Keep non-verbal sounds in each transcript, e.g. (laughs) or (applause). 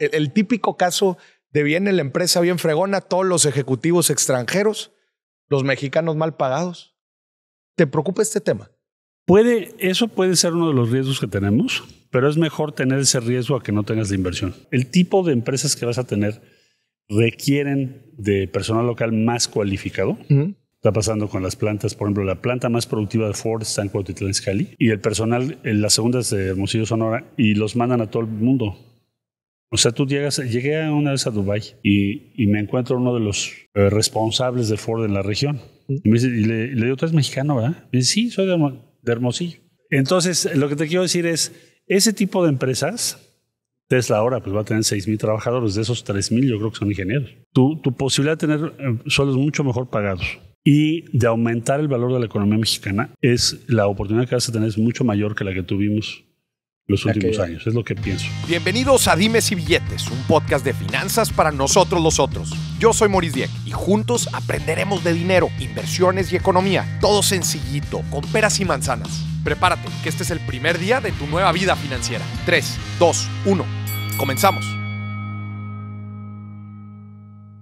el, típico caso de en la empresa bien fregona, todos los ejecutivos extranjeros, los mexicanos mal pagados. ¿Te preocupa este tema? Puede, eso puede ser uno de los riesgos que tenemos, pero es mejor tener ese riesgo a que no tengas la inversión. El tipo de empresas que vas a tener requieren de personal local más cualificado. Está pasando con las plantas, por ejemplo, la planta más productiva de Ford está en Cuautitlán Cali. y el personal en eh, las segundas de Hermosillo Sonora y los mandan a todo el mundo o sea, tú llegas, llegué una vez a Dubái y, me encuentro uno de los eh, responsables de Ford en la región. Y, le, digo, tú eres mexicano, ¿verdad? dice, sí, soy de, Hermosillo. Entonces, lo que te quiero decir es, ese tipo de empresas, Tesla ahora pues va a tener 6.000 trabajadores, de esos 3.000 yo creo que son ingenieros. Tu, posibilidad de tener eh, sueldos mucho mejor pagados y de aumentar el valor de la economía mexicana es la oportunidad que vas a tener es mucho mayor que la que tuvimos los últimos años. Es lo que pienso. Bienvenidos a Dimes y Billetes, un podcast de finanzas para nosotros los otros. Yo soy Maurice Dieck y juntos aprenderemos de dinero, inversiones y economía. Todo sencillito, con peras y manzanas. Prepárate, que este es el primer día de tu nueva vida financiera. 3, 2, 1. Comenzamos.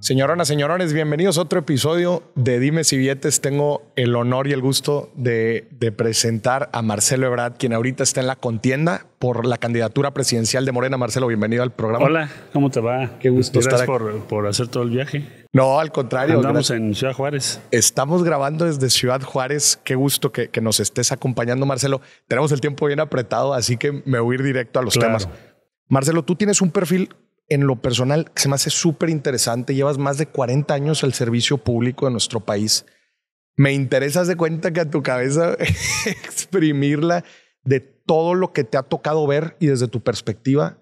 Señoronas, señores, bienvenidos a otro episodio de Dime si Billetes. Tengo el honor y el gusto de, presentar a Marcelo Ebrard, quien ahorita está en la contienda por la candidatura presidencial de Morena. Marcelo, bienvenido al programa. Hola, ¿cómo te va? Qué gusto gracias estar por, hacer todo el viaje. No, al contrario. Estamos en Ciudad Juárez. Estamos grabando desde Ciudad Juárez. Qué gusto que, nos estés acompañando, Marcelo. Tenemos el tiempo bien apretado, así que me voy a ir directo a los temas. Marcelo, tú tienes un perfil en lo personal se me hace súper interesante. Llevas más de 40 años al servicio público de nuestro país. Me interesas de cuenta que a tu cabeza (laughs) exprimirla de todo lo que te ha tocado ver y desde tu perspectiva.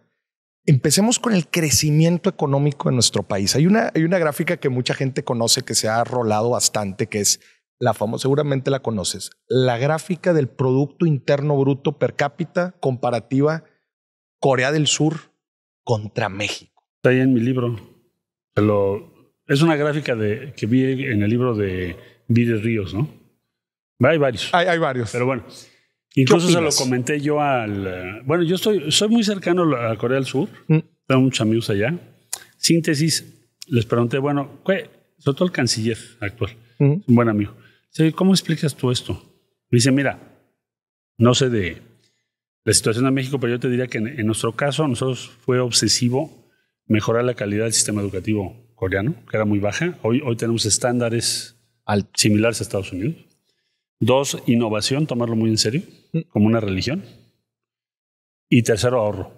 Empecemos con el crecimiento económico de nuestro país. Hay una, hay una gráfica que mucha gente conoce que se ha rolado bastante, que es la famosa, seguramente la conoces, la gráfica del Producto Interno Bruto per cápita comparativa Corea del Sur contra México. Está ahí en mi libro. es una gráfica que vi en el libro de Vides Ríos, ¿no? Hay varios. Hay, varios. Pero bueno, incluso se lo comenté yo al... Bueno, yo estoy, soy muy cercano a Corea del Sur. Mm. Tengo muchos amigos allá. Síntesis, les pregunté, bueno, ¿qué? sobre todo el canciller actual, mm. un buen amigo. ¿Cómo explicas tú esto? Me dice, mira, no sé de la situación en México, pero yo te diría que en, nuestro caso, nosotros fue obsesivo mejorar la calidad del sistema educativo coreano, que era muy baja. Hoy, hoy tenemos estándares similares a Estados Unidos. Dos, innovación, tomarlo muy en serio, mm. como una religión. Y tercero, ahorro.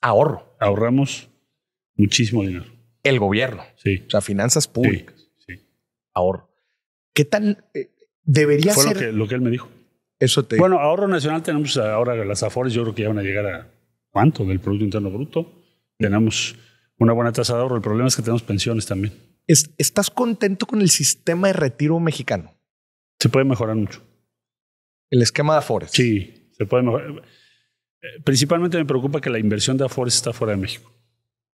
Ahorro. Ahorramos muchísimo dinero. El gobierno. Sí. O sea, finanzas públicas. Sí, Ahorro. ¿Qué tan eh, debería Fue ser? lo que él me dijo. Bueno, ahorro nacional tenemos ahora las AFORES, yo creo que ya van a llegar a cuánto del Producto Interno Bruto. Tenemos una buena tasa de ahorro, el problema es que tenemos pensiones también. ¿Estás contento con el sistema de retiro mexicano? Se puede mejorar mucho. ¿El esquema de Afores? Sí, se puede mejorar. Principalmente me preocupa que la inversión de Afores está fuera de México.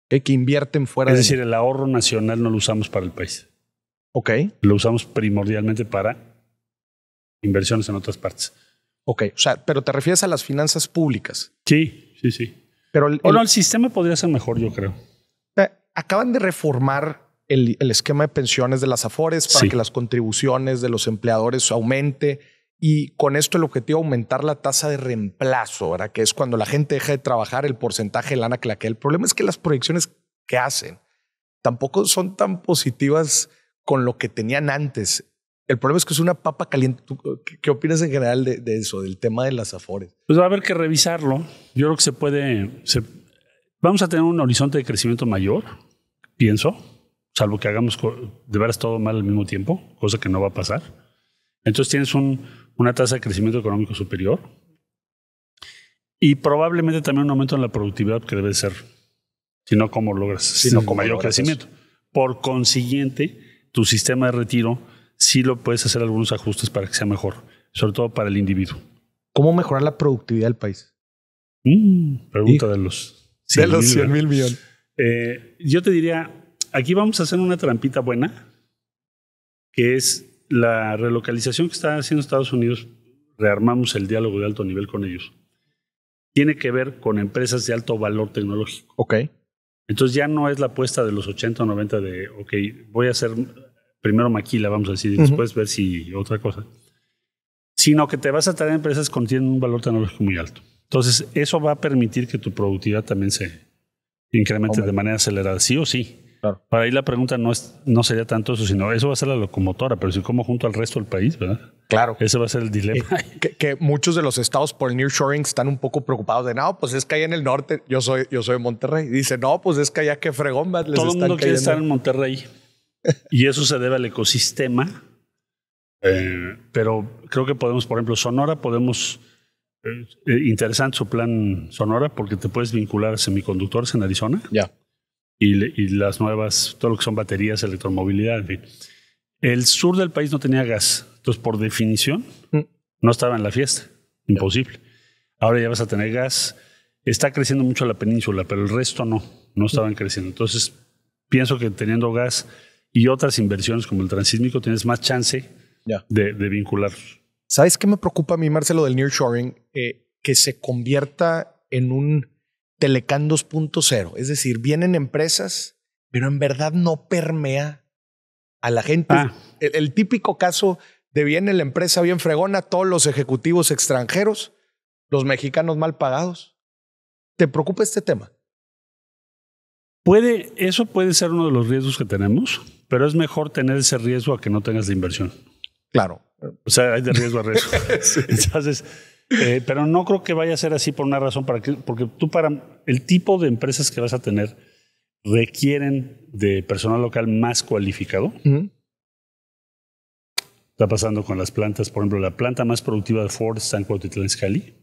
Que invierten fuera de Es decir, el ahorro nacional no lo usamos para el país. Ok. Lo usamos primordialmente para inversiones en otras partes. Ok, o sea, pero te refieres a las finanzas públicas. Sí, sí, sí. Pero el, el, sistema podría ser mejor, yo creo. Eh, acaban de reformar el, esquema de pensiones de las AFORES para que las contribuciones de los empleadores aumente y con esto el objetivo es aumentar la tasa de reemplazo, ¿verdad? que es cuando la gente deja de trabajar el porcentaje de lana que la queda. El problema es que las proyecciones que hacen tampoco son tan positivas con lo que tenían antes. El problema es que es una papa caliente. qué, opinas en general de, eso, del tema de las afores? Pues va a haber que revisarlo. Yo creo que se puede... Se, vamos a tener un horizonte de crecimiento mayor, pienso, salvo que hagamos de veras todo mal al mismo tiempo, cosa que no va a pasar. Entonces tienes una tasa de crecimiento económico superior y probablemente también un aumento en la productividad que debe ser, si no como logras, sino con mayor crecimiento. Por consiguiente, tu sistema de retiro sí lo puedes hacer algunos ajustes para que sea mejor, sobre todo para el individuo. ¿Cómo mejorar la productividad del país? Mm, pregunta de los 100 mil millones. Eh, yo te diría, aquí vamos a hacer una trampita buena, que es la relocalización que está haciendo Estados Unidos. Rearmamos el diálogo de alto nivel con ellos. Tiene que ver con empresas de alto valor tecnológico. Ok. Entonces ya no es la apuesta de los 80 o 90 de, ok, voy a hacer primero maquila, vamos a decir, y después ver si otra cosa, sino que te vas a traer empresas que un valor tecnológico muy alto. Entonces, eso va a permitir que tu productividad también se incremente de manera acelerada, sí o sí. Para ahí la pregunta no, es, no sería tanto eso, sino eso va a ser la locomotora, pero si como junto al resto del país, ¿verdad? Claro. Ese va a ser el dilema. Eh, que, muchos de los estados por el nearshoring están un poco preocupados de, no, pues es que allá en el norte, yo soy, yo soy de Monterrey. Dice, no, pues es que allá que fregón, les Todo el mundo quiere estar en Monterrey y eso se debe al ecosistema. Eh, pero creo que podemos, por ejemplo, Sonora, podemos... Eh, eh, interesante su plan Sonora porque te puedes vincular a semiconductores en Arizona. Ya. Y, las nuevas, todo lo que son baterías, electromovilidad, en fin. El sur del país no tenía gas. Entonces, por definición, mm. no estaba en la fiesta. Imposible. Ahora ya vas a tener gas. Está creciendo mucho la península, pero el resto no. No estaban creciendo. Entonces, pienso que teniendo gas y otras inversiones como el transísmico, tienes más chance de, vincular. ¿Sabes qué me preocupa a mí, Marcelo, del nearshoring? Eh, que se convierta en un Telecan 2.0. Es decir, vienen empresas, pero en verdad no permea a la gente. Ah. El, el, típico caso de viene la empresa bien fregona, todos los ejecutivos extranjeros, los mexicanos mal pagados. ¿Te preocupa este tema? Puede, eso puede ser uno de los riesgos que tenemos. Pero es mejor tener ese riesgo a que no tengas la inversión. Claro. O sea, hay de riesgo a riesgo. (laughs) Entonces, eh, pero no creo que vaya a ser así por una razón, para que, porque tú para el tipo de empresas que vas a tener requieren de personal local más cualificado. Está pasando con las plantas, por ejemplo, la planta más productiva de Ford está en Cuautitlán Cali.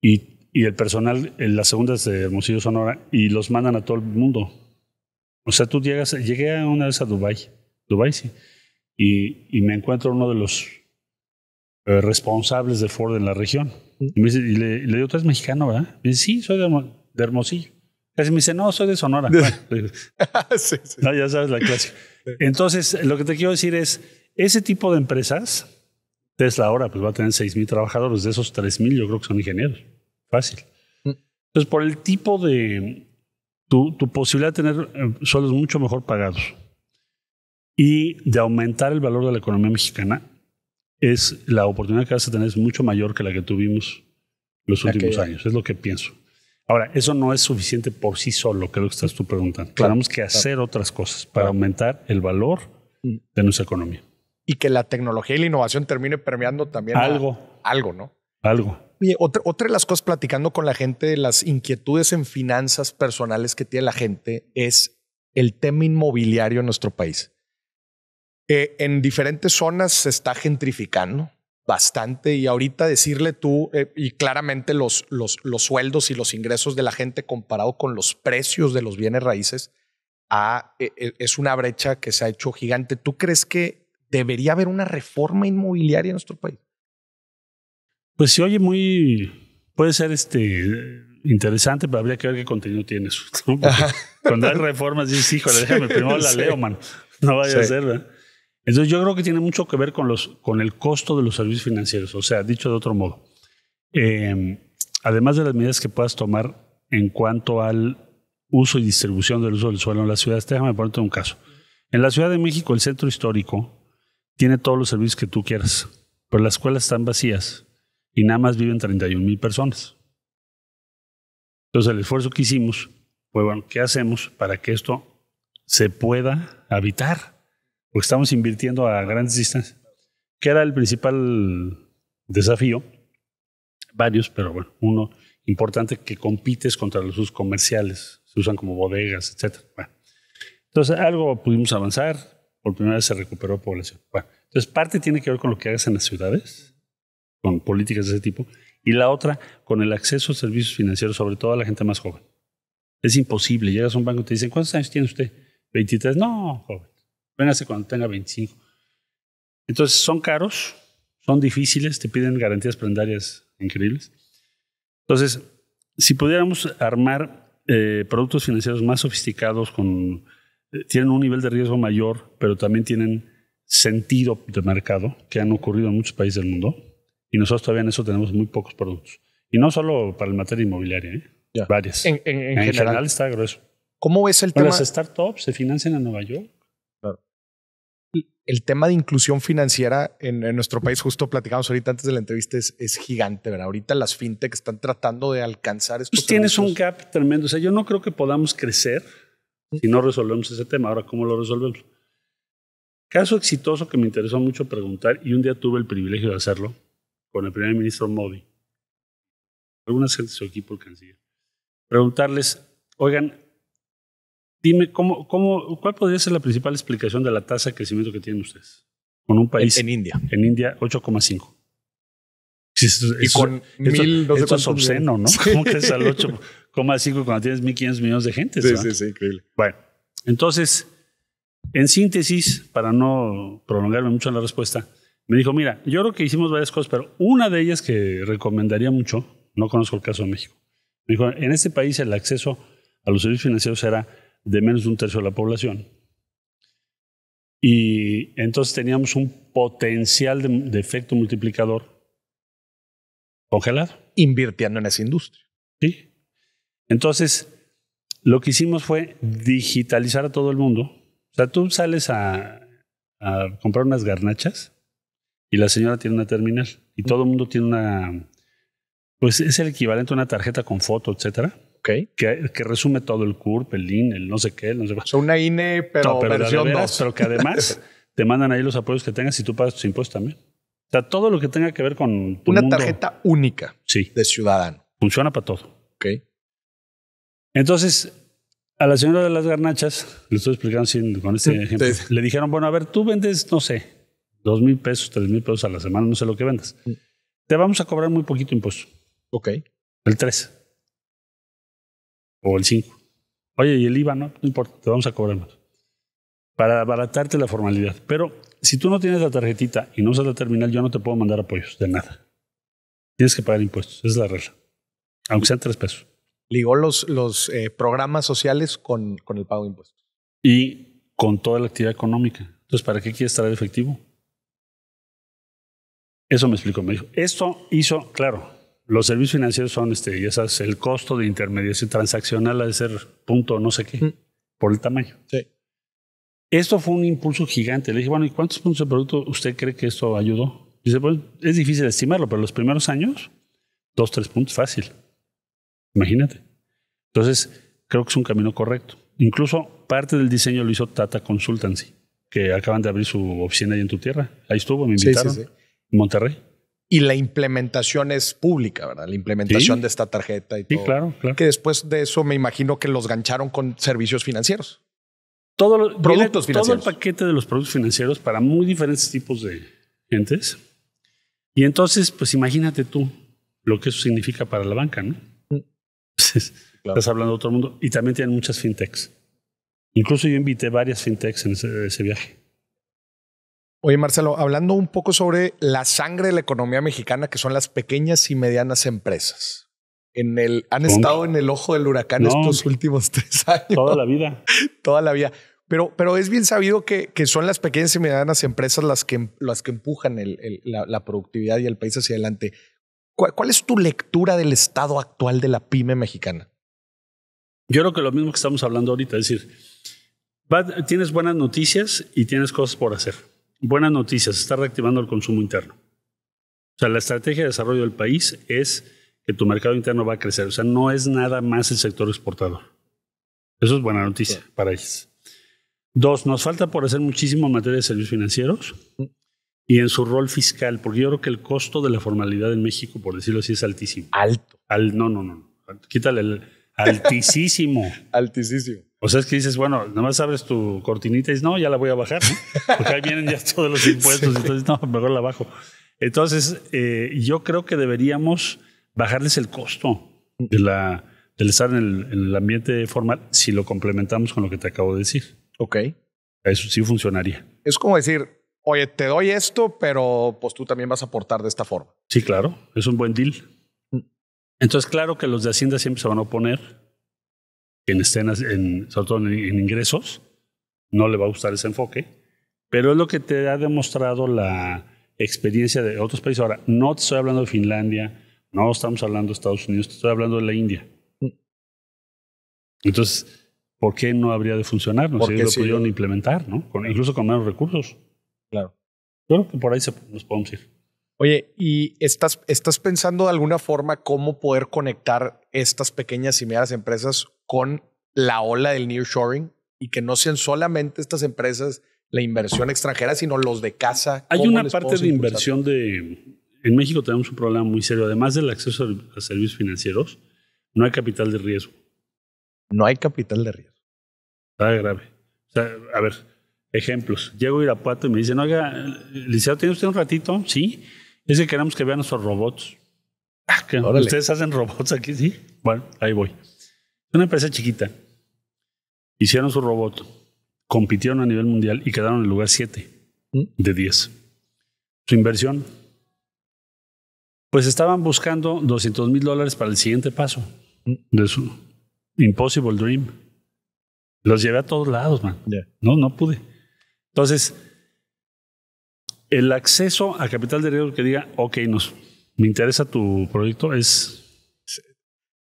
y, y, el personal, en eh, las segundas de Hermosillo Sonora, y los mandan a todo el mundo. O sea, tú llegas, llegué una vez a Dubai, Dubai sí, y, me encuentro uno de los eh, responsables de Ford en la región. Y, le, digo, tú eres mexicano, ¿verdad? dice, sí, soy de, Hermosillo. Casi me dice, no, soy de Sonora. (laughs) Ah, ya sabes la clase. Entonces, lo que te quiero decir es, ese tipo de empresas, Tesla ahora pues va a tener mil trabajadores, de esos mil yo creo que son ingenieros. Fácil. Mm. Entonces, por el tipo de, tu, posibilidad de tener eh, sueldos mucho mejor pagados y de aumentar el valor de la economía mexicana es la oportunidad que vas a tener es mucho mayor que la que tuvimos los últimos años. Es lo que pienso. Ahora, eso no es suficiente por sí solo, creo que estás tú preguntando. Tenemos que hacer otras cosas para aumentar el valor mm. de nuestra economía. Y que la tecnología y la innovación termine permeando también algo. algo, ¿no? algo. otra, de las cosas platicando con la gente de las inquietudes en finanzas personales que tiene la gente es el tema inmobiliario en nuestro país. Eh, en diferentes zonas se está gentrificando bastante y ahorita decirle tú, eh, y claramente los, sueldos y los ingresos de la gente comparado con los precios de los bienes raíces, ah, e, e, es una brecha que se ha hecho gigante. ¿Tú crees que debería haber una reforma inmobiliaria en nuestro país? Pues sí oye muy. Puede ser este interesante, pero habría que ver qué contenido tiene Cuando hay reformas, dices, híjole, (laughs) déjame primero la leo, man. No vaya a ser, ¿verdad? Entonces, yo creo que tiene mucho que ver con, los, con el costo de los servicios financieros. O sea, dicho de otro modo, em, además de las medidas que puedas tomar en cuanto al uso y distribución del uso del suelo en las ciudades, este, déjame ponerte un caso. En la Ciudad de México, el centro histórico tiene todos los servicios que tú quieras, pero las escuelas están vacías y nada más viven 31 mil personas. Entonces el esfuerzo que hicimos fue, bueno, ¿qué hacemos para que esto se pueda habitar? Porque estamos invirtiendo a grandes distancias. ¿Qué era el principal desafío? Varios, pero bueno, uno importante que compites contra los usos comerciales, se usan como bodegas, etc. entonces algo pudimos avanzar, por primera vez se recuperó población. Bueno, entonces parte tiene que ver con lo que hagas en las ciudades con políticas de ese tipo, y la otra con el acceso a servicios financieros, sobre todo a la gente más joven. Es imposible, llegas a un banco y te dicen, ¿cuántos años tiene usted? 23, no, joven, véngase cuando tenga 25. Entonces son caros, son difíciles, te piden garantías prendarias increíbles. Entonces, si pudiéramos armar eh, productos financieros más sofisticados, con, eh, tienen un nivel de riesgo mayor, pero también tienen sentido de mercado, que han ocurrido en muchos países del mundo, y nosotros todavía en eso tenemos muy pocos productos. Y no solo para el materia inmobiliaria, ¿eh? varias. En, general, está grueso. ¿Cómo es el tema? Las startups se financian en Nueva York. Claro. El tema de inclusión financiera en, nuestro país, justo platicamos ahorita antes de la entrevista, es, es gigante, ¿verdad? Ahorita las fintech están tratando de alcanzar estos. Pues tienes un gap tremendo. O sea, yo no creo que podamos crecer si no resolvemos ese tema. Ahora, ¿cómo lo resolvemos? Caso exitoso que me interesó mucho preguntar y un día tuve el privilegio de hacerlo con el primer ministro Modi, algunas gentes de su equipo, el canciller, preguntarles, oigan, dime, ¿cómo, cómo, ¿cuál podría ser la principal explicación de la tasa de crecimiento que tienen ustedes? Con un país... En, India. En India, 8,5. y con esto, es obsceno, ¿no? (laughs) Sí. ¿Cómo crees al 8,5 cuando tienes 1.500 millones de gente? Sí, sí, sí, increíble. Bueno, entonces, en síntesis, para no prolongarme mucho en la respuesta, me dijo, mira, yo creo que hicimos varias cosas, pero una de ellas que recomendaría mucho, no conozco el caso de México, me dijo, en este país el acceso a los servicios financieros era de menos de un tercio de la población. Y entonces teníamos un potencial de, efecto multiplicador congelado. Invirtiendo en esa industria. Sí. Entonces, lo que hicimos fue digitalizar a todo el mundo. O sea, tú sales a comprar unas garnachas y la señora tiene una terminal y todo el mundo tiene una, pues es el equivalente a una tarjeta con foto, etcétera. Okay. Que, resume todo el CURP, el INE, el no sé qué, el no sé qué. O sea, una INE, pero, versión 2. Pero que además (laughs) te mandan ahí los apoyos que tengas y tú pagas tus impuestos también. O sea, todo lo que tenga que ver con tu Una tarjeta única sí, de ciudadano. Funciona para todo. Ok. Entonces, a la señora de las garnachas, le estoy explicando con este ejemplo, le dijeron, bueno, a ver, tú vendes, no sé, dos mil pesos, tres mil pesos a la semana, no sé lo que vendas. Mm. Te vamos a cobrar muy poquito impuesto. Ok. El 3. O el 5. Oye, y el IVA no, no importa, te vamos a cobrar más. Para abaratarte la formalidad. Pero si tú no tienes la tarjetita y no usas la terminal, yo no te puedo mandar apoyos de nada. Tienes que pagar impuestos, esa es la regla. Aunque sean tres pesos. Ligó los, los eh, programas sociales con, con el pago de impuestos. Y con toda la actividad económica. Entonces, ¿para qué quieres traer efectivo? Eso me explicó, me dijo. Esto hizo, claro, los servicios financieros son, este, ya sabes, el costo de intermediación transaccional ha de ser punto no sé qué, por el tamaño. Sí. Esto fue un impulso gigante. Le dije, bueno, ¿y cuántos puntos de producto usted cree que esto ayudó? Dice, pues es difícil estimarlo, pero los primeros años, dos, tres puntos, fácil. Imagínate. Entonces, creo que es un camino correcto. Incluso parte del diseño lo hizo Tata Consultancy, que acaban de abrir su oficina ahí en tu tierra. Ahí estuvo, me invitaron. Sí, sí, sí. Monterrey. Y la implementación es pública, ¿verdad? La implementación de esta tarjeta y todo. Sí, claro, claro. Que después de eso me imagino que los gancharon con servicios financieros. todos los productos financieros. todo el paquete de los productos financieros para muy diferentes tipos de gentes. Y entonces, pues imagínate tú lo que eso significa para la banca, ¿no? Mm. Estás hablando de otro mundo. Y también tienen muchas fintechs. Incluso yo invité varias fintechs en ese viaje. Oye, Marcelo, hablando un poco sobre la sangre de la economía mexicana, que son las pequeñas y medianas empresas. En el, han estado en el ojo del huracán estos últimos (laughs) tres años. Toda la vida. (laughs) toda la vida. Pero, pero es bien sabido que, son las pequeñas y medianas empresas las que, las que empujan la, productividad y el país hacia adelante. ¿Cuál, ¿Cuál es tu lectura del estado actual de la pyme mexicana? Yo creo que lo mismo que estamos hablando ahorita, es decir, tienes buenas noticias y tienes cosas por hacer buenas noticias, está reactivando el consumo interno. O sea, la estrategia de desarrollo del país es que tu mercado interno va a crecer. O sea, no es nada más el sector exportador. Eso es buena noticia para ellos. Dos, nos falta por hacer muchísimo en materia de servicios financieros mm. y en su rol fiscal, porque yo creo que el costo de la formalidad en México, por decirlo así, es altísimo. Alto. Al, no, no, no. Quítale el altísimo. (laughs) altísimo. O sea, es que dices, bueno, nada más abres tu cortinita y dices, no, ya la voy a bajar, porque ahí vienen ya (laughs) todos los impuestos, entonces, no, mejor la bajo. Entonces, eh, yo creo que deberíamos bajarles el costo de la, del estar en el, en el, ambiente formal si lo complementamos con lo que te acabo de decir. Ok. Eso sí funcionaría. Es como decir, oye, te doy esto, pero pues tú también vas a aportar de esta forma. Sí, claro, es un buen deal. Mm. Entonces, claro que los de Hacienda siempre se van a oponer en escenas, en, en, ingresos, no le va a gustar ese enfoque, pero es lo que te ha demostrado la experiencia de otros países. Ahora, no te estoy hablando de Finlandia, no estamos hablando de Estados Unidos, te estoy hablando de la India. Mm. Entonces, ¿por qué no habría de funcionar? No sé si lo pudieron implementar, ¿no? incluso con menos recursos. Claro. Yo creo que por ahí nos podemos ir. Oye, ¿y estás, estás pensando de alguna forma cómo poder conectar estas pequeñas y medianas empresas con la ola del nearshoring y que no sean solamente estas empresas la inversión extranjera, sino los de casa. Hay una parte de inversión de... En México tenemos un problema muy serio. Además del acceso a servicios financieros, no hay capital de riesgo. No hay capital de riesgo. Está grave. a ver, ejemplos. Llego a Irapuato y me dicen, oiga, Liceo, ¿tiene usted un ratito? Sí. Es que queremos que vean nuestros robots. Ah, Ustedes hacen robots aquí, sí. Bueno, ahí voy. Una empresa chiquita. Hicieron su robot, compitieron a nivel mundial y quedaron en el lugar 7 mm. de 10. Su inversión. Pues estaban buscando 200 mil dólares para el siguiente paso mm. de su Impossible Dream. Los llevé a todos lados, man. No, no pude. Entonces, el acceso a capital de riesgo que diga, ok, nos, me interesa tu proyecto, es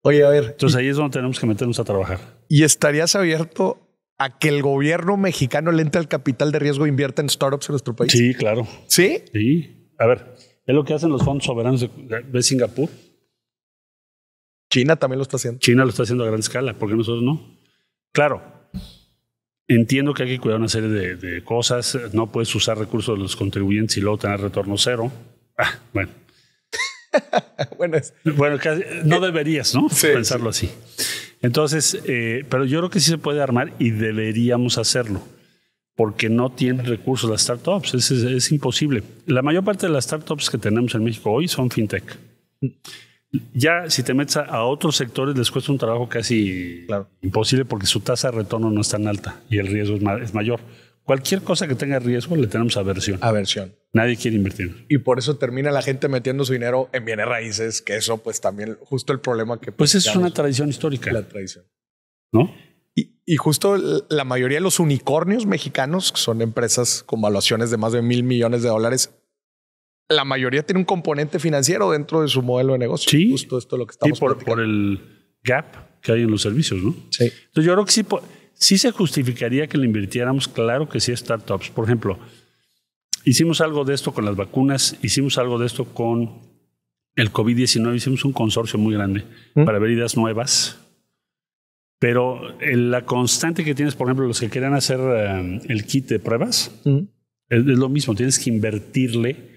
Oye, a ver. Entonces ahí es donde tenemos que meternos a trabajar. ¿Y estarías abierto a que el gobierno mexicano le entre al capital de riesgo e invierta en startups en nuestro país? Sí, claro. ¿Sí? Sí. A ver, es lo que hacen los fondos soberanos de, Singapur. China también lo está haciendo. China lo está haciendo a gran escala, ¿Por qué nosotros no. Claro, entiendo que hay que cuidar una serie de, cosas. No puedes usar recursos de los contribuyentes y luego tener retorno cero. Ah, bueno (laughs) bueno, bueno, no deberías, ¿no? Pensarlo así. Entonces, eh, pero yo creo que sí se puede armar y deberíamos hacerlo, porque no tienen recursos las startups, es, imposible. La mayor parte de las startups que tenemos en México hoy son fintech. Ya si te metes a, otros sectores les cuesta un trabajo casi imposible porque su tasa de retorno no es tan alta y el riesgo es mayor. Cualquier cosa que tenga riesgo le tenemos aversión. Aversión. Nadie quiere invertir. Y por eso termina la gente metiendo su dinero en bienes raíces, que eso pues también justo el problema que... Pues es una tradición histórica. La tradición. ¿No? Y, justo la mayoría de los unicornios mexicanos, que son empresas con valuaciones de más de mil millones de dólares, la mayoría tiene un componente financiero dentro de su modelo de negocio. Sí. Justo esto es lo que estamos sí, por, por el gap que hay en los servicios, ¿no? Sí. Entonces yo creo que sí... ¿Sí se justificaría que le invirtiéramos? Claro que sí a startups. Por ejemplo, hicimos algo de esto con las vacunas, hicimos algo de esto con el COVID-19, hicimos un consorcio muy grande para ver ideas nuevas. Pero en la constante que tienes, por ejemplo, los que quieran hacer eh, el kit de pruebas, es, lo mismo, tienes que invertirle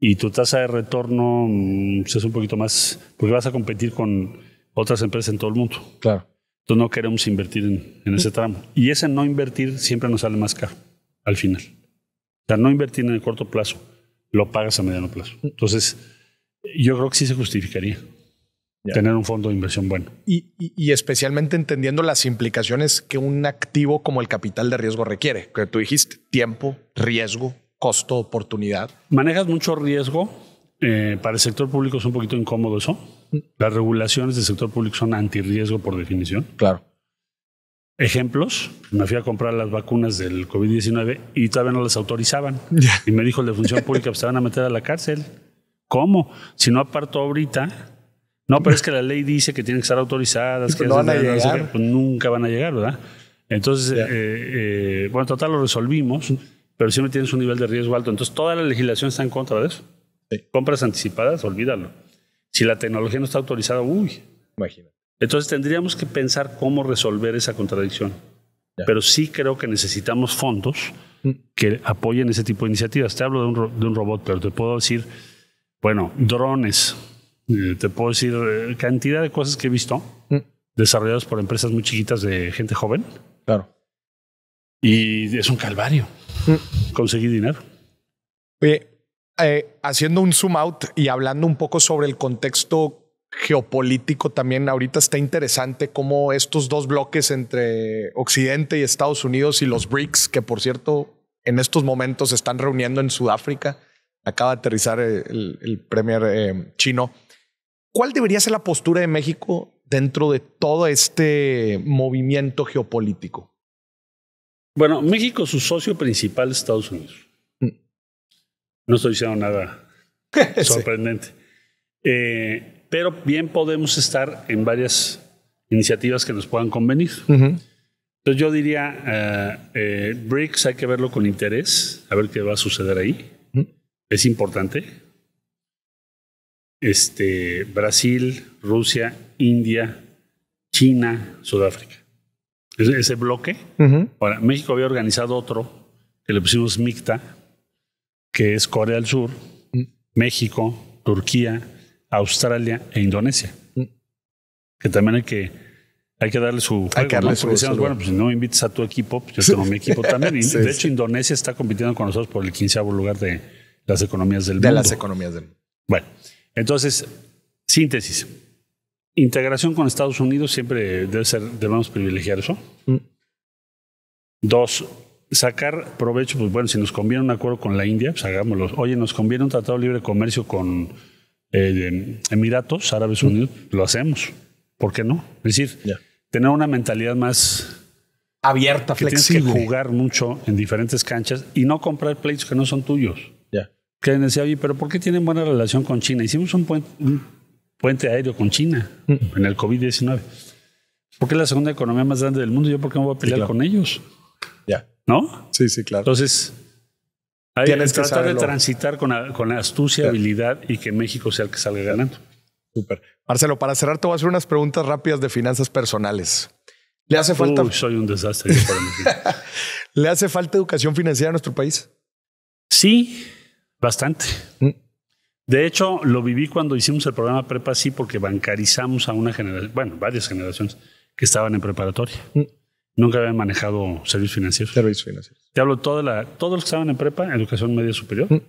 y tu tasa de retorno mm, pues es un poquito más, porque vas a competir con otras empresas en todo el mundo. Claro no queremos invertir en, ese mm. tramo. Y ese no invertir siempre nos sale más caro al final. O sea, no invertir en el corto plazo, lo pagas a mediano plazo. Mm. Entonces, yo creo que sí se justificaría. tener un fondo de inversión bueno. Y, especialmente entendiendo las implicaciones que un activo como el capital de riesgo requiere, que tú dijiste, tiempo, riesgo, costo, oportunidad. Manejas mucho riesgo. Eh, para el sector público es un poquito incómodo eso. Las regulaciones del sector público son antirriesgo por definición. Claro. Ejemplos, me fui a comprar las vacunas del COVID-19 y todavía no las autorizaban. Y me dijo el de Función Pública, pues van a meter a la cárcel. ¿Cómo? Si no aparto ahorita. No, pero es que la ley dice que tienen que estar autorizadas. Que pues van a llegar. Pues nunca van a llegar, ¿verdad? Entonces, eh, eh, bueno, total lo resolvimos, pero siempre tienes un nivel de riesgo alto. Entonces, toda la legislación está en contra de eso. Compras anticipadas, olvídalo. Si la tecnología no está autorizada, uy. Imagínate. Entonces tendríamos que pensar cómo resolver esa contradicción. Pero sí creo que necesitamos fondos mm. que apoyen ese tipo de iniciativas. Te hablo de un, robot, pero te puedo decir, bueno, drones, eh, te puedo decir eh, cantidad de cosas que he visto mm. desarrolladas por empresas muy chiquitas de gente joven. Claro. Y es un calvario mm. conseguir dinero. Oye, eh, haciendo un zoom out y hablando un poco sobre el contexto geopolítico también ahorita está interesante cómo estos dos bloques entre Occidente y Estados Unidos y los BRICS, que por cierto en estos momentos se están reuniendo en Sudáfrica, acaba de aterrizar el, premier eh, chino. ¿Cuál debería ser la postura de México dentro de todo este movimiento geopolítico? Bueno, México, su socio principal, Estados Unidos. No estoy diciendo nada (laughs) sorprendente. Eh, pero bien podemos estar en varias iniciativas que nos puedan convenir. Entonces yo diría, eh, eh, BRICS hay que verlo con interés, a ver qué va a suceder ahí. Es importante. Este, Brasil, Rusia, India, China, Sudáfrica. Ese, bloque. Ahora, México había organizado otro que le pusimos MICTA, que es Corea del Sur, mm. México, Turquía, Australia e Indonesia. Mm. Que también hay que, hay que darle su. Juego, bueno, pues si no invites a tu equipo, pues yo tengo mi equipo también. (laughs) de hecho, Indonesia está compitiendo con nosotros por el quinceavo lugar de las economías del mundo. De las economías del mundo. Bueno, entonces, síntesis. Integración con Estados Unidos siempre debe ser, debemos privilegiar eso. Mm. Dos, sacar provecho, pues bueno, si nos conviene un acuerdo con la India, pues hagámoslo. Oye, nos conviene un tratado libre comercio con eh, Emiratos Árabes Unidos, lo hacemos. ¿Por qué no? Es decir, tener una mentalidad más abierta, que flexible. Tienes que jugar mucho en diferentes canchas y no comprar pleitos que no son tuyos. ya Que decía, oye, pero ¿por qué tienen buena relación con China? Hicimos un puente, un puente aéreo con China en el COVID-19. Porque es la segunda economía más grande del mundo. ¿Yo por qué me voy a pelear con ellos? ¿no? Sí, sí, claro. Entonces, hay que tratar de transitar con, con astucia, habilidad y que México sea el que salga ganando. Súper. Marcelo, para cerrar te voy a hacer unas preguntas rápidas de finanzas personales. ¿Le hace falta... soy un desastre. (laughs) ¿Le hace falta educación financiera a nuestro país? Sí, bastante. Mm. De hecho, lo viví cuando hicimos el programa Prepa, sí, porque bancarizamos a una generación, bueno, varias generaciones que estaban en preparatoria. Mm. Nunca habían manejado servicios financieros. Servicios financieros. Te hablo toda la, todos los que estaban en prepa, educación media superior. Mm.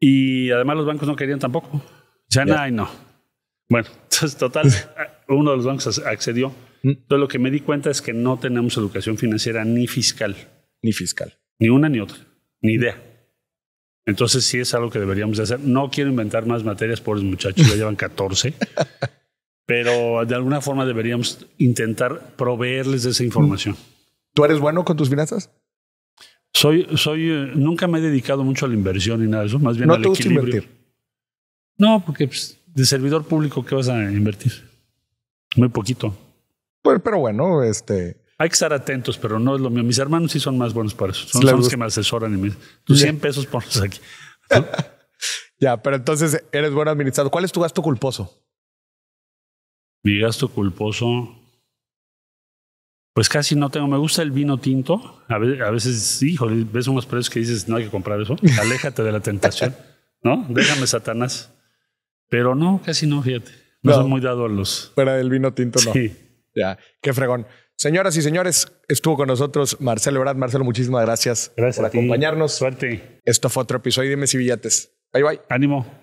Y además los bancos no querían tampoco. Ya yeah. no, Bueno, (laughs) entonces total, (laughs) uno de los bancos accedió. Mm. Entonces lo que me di cuenta es que no tenemos educación financiera ni fiscal. Ni fiscal. Ni una ni otra. Ni idea. Entonces sí es algo que deberíamos de hacer. No quiero inventar más materias, pobres muchachos, ya llevan 14. (laughs) pero de alguna forma deberíamos intentar proveerles esa información. ¿Tú eres bueno con tus finanzas? Soy, soy, eh, nunca me he dedicado mucho a la inversión y nada de eso, más bien ¿No te gusta invertir? No, porque pues, de servidor público, ¿qué vas a invertir? Muy poquito. Pues, pero bueno, este... Hay que estar atentos, pero no es lo mío. Mis hermanos sí son más buenos para eso. Son, los que me asesoran y me tus 100 pesos ponlos aquí. (laughs) ya, pero entonces eres bueno administrado. ¿Cuál es tu gasto culposo? Mi gasto culposo, pues casi no tengo. Me gusta el vino tinto. A veces, a ves unos precios que dices, no hay que comprar eso. (laughs) Aléjate de la tentación, ¿no? Déjame Satanás. Pero no, casi no, fíjate. No, son muy dado a los... Fuera del vino tinto, no. Sí. Ya, qué fregón. Señoras y señores, estuvo con nosotros Marcelo Brad. Marcelo, muchísimas gracias, gracias por acompañarnos. Suerte. Esto fue otro episodio de Dime si Billetes. Bye, bye. Ánimo.